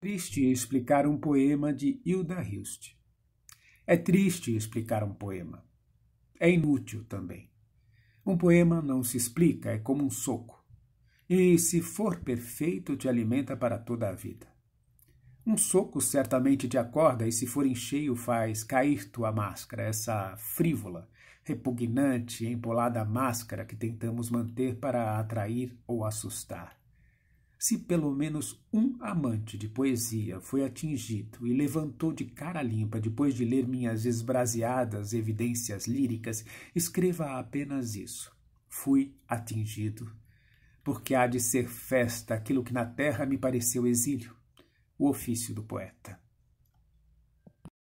triste explicar um poema de Hilda Hilst. É triste explicar um poema. É inútil também. Um poema não se explica, é como um soco. E se for perfeito, te alimenta para toda a vida. Um soco certamente te acorda e se for em cheio faz cair tua máscara, essa frívola, repugnante, empolada máscara que tentamos manter para atrair ou assustar. Se pelo menos um amante de poesia foi atingido e levantou de cara limpa depois de ler minhas esbraseadas evidências líricas, escreva apenas isso. Fui atingido, porque há de ser festa aquilo que na terra me pareceu exílio, o ofício do poeta.